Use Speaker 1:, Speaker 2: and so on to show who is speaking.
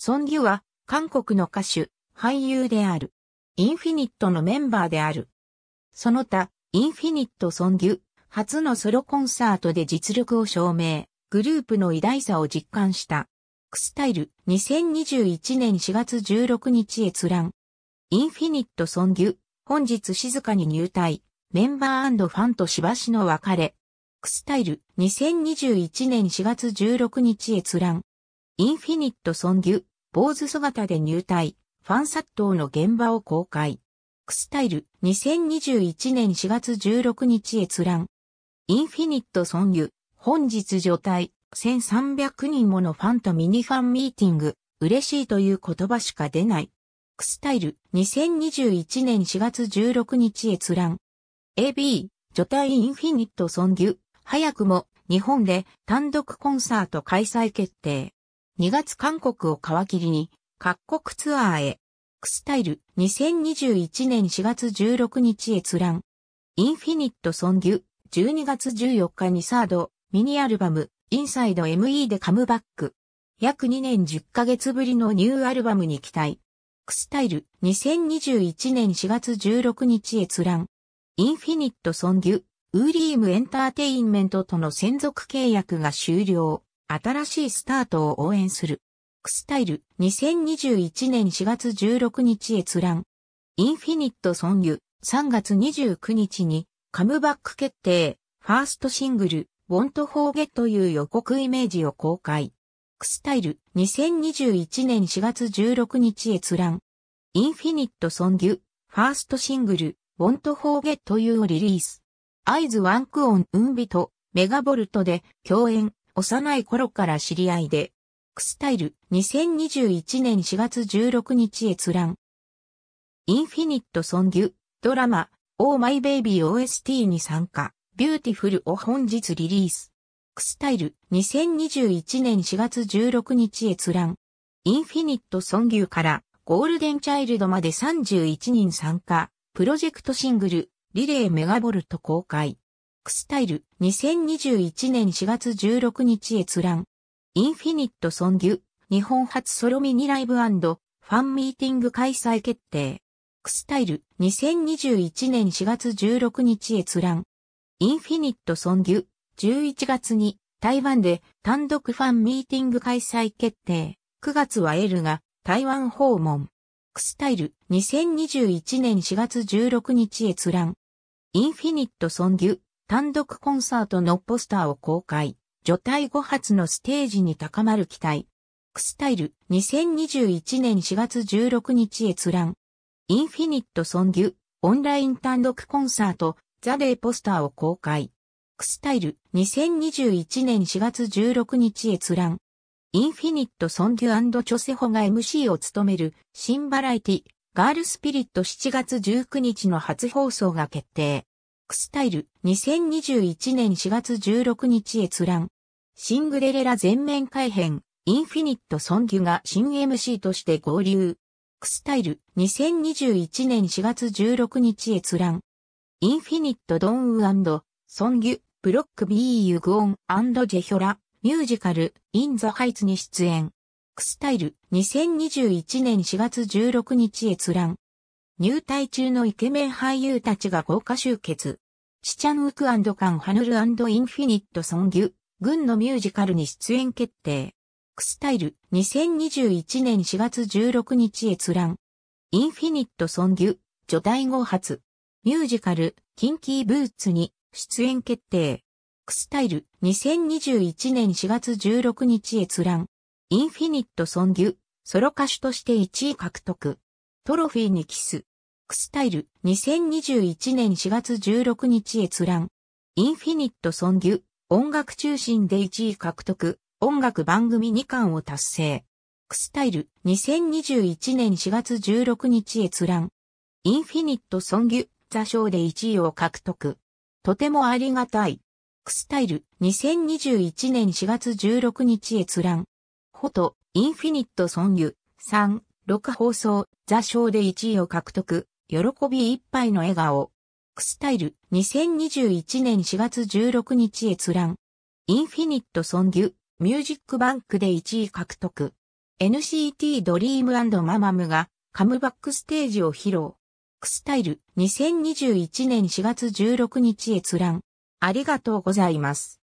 Speaker 1: ソン・ギュは、韓国の歌手、俳優である。インフィニットのメンバーである。その他、インフィニット・ソン・ギュ、初のソロコンサートで実力を証明、グループの偉大さを実感した。クスタイル、2021年4月16日閲覧。インフィニット・ソン・ギュ、本日静かに入隊、メンバーファンとしばしの別れ。クスタイル、2021年4月16日閲覧。インフィニットソンギュ、坊主姿で入隊、ファン殺到の現場を公開。クスタイル、2021年4月16日閲覧。インフィニットソンギュ、本日除隊、1300人ものファンとミニファンミーティング、嬉しいという言葉しか出ない。クスタイル、2021年4月16日閲覧。AB、除隊インフィニットソンギュ、早くも日本で単独コンサート開催決定。2月韓国を皮切りに、各国ツアーへ。クスタイル2021年4月16日閲覧。インフィニットソンギュ12月14日にサードミニアルバムインサイド ME でカムバック。約2年10ヶ月ぶりのニューアルバムに期待。クスタイル2021年4月16日閲覧。インフィニットソンギュウーリームエンターテインメントとの専属契約が終了。新しいスタートを応援する。クスタイル2021年4月16日閲覧。インフィニットソンユ3月29日にカムバック決定。ファーストシングル Want for Get という予告イメージを公開。クスタイル2021年4月16日閲覧。インフィニットソング、ファーストシングル Want for Get というをリリース。アイズワンクオンウンビとメガボルトで共演、幼い頃から知り合いで、クスタイル2021年4月16日閲覧。インフィニットソンギュ、ドラマ、オーマイベイビー OST に参加、ビューティフルを本日リリース。クスタイル2021年4月16日閲覧。インフィニットソンギュからゴールデンチャイルドまで31人参加、プロジェクトシングル、リレーメガボルト公開。クスタイル2021年4月16日閲覧。インフィニットソンギュ日本初ソロミニライブファンミーティング開催決定。クスタイル2021年4月16日閲覧。インフィニットソンギュ11月に台湾で単独ファンミーティング開催決定。9月はエルが台湾訪問。クスタイル2021年4月16日閲覧。インフィニットソンギュ単独コンサートのポスターを公開、除隊後発のステージに高まる期待。クスタイル2021年4月16日閲覧。インフィニットソンギュ、オンライン単独コンサート、ザデーポスターを公開。クスタイル2021年4月16日閲覧。インフィニットソンギュチョセホが MC を務める新バラエティ、ガールスピリット7月19日の初放送が決定。クスタイル2021年4月16日閲覧。シングレレラ全面改編、インフィニット・ソンギュが新 MC として合流。クスタイル2021年4月16日閲覧。インフィニット・ドンウソンギュ、ブロック・ビー・ユグオンジェヒョラ、ミュージカル、イン・ザ・ハイツに出演。クスタイル2021年4月16日閲覧。入隊中のイケメン俳優たちが豪華集結。チチャンウクカンハヌルインフィニットソンギュ、軍のミュージカルに出演決定。クスタイル2021年4月16日閲覧。インフィニットソンギュ、除隊後発。ミュージカル、キンキーブーツに出演決定。クスタイル2021年4月16日閲覧。インフィニットソンギュ、ソロ歌手として1位獲得。トロフィーにキス。クスタイル2021年4月16日閲覧。インフィニットソンギュ、音楽中心で1位獲得、音楽番組2巻を達成。クスタイル2021年4月16日閲覧。インフィニットソンギュ、座賞で1位を獲得。とてもありがたい。クスタイル2021年4月16日閲覧。フォト、インフィニットソンギュ、3、6放送、座賞で1位を獲得。喜びいっぱいの笑顔。クスタイル、2021年4月16日閲覧。インフィニットソンギュ、ミュージックバンクで1位獲得。NCT ドリームママムがカムバックステージを披露。クスタイル、2021年4月16日閲覧。ありがとうございます。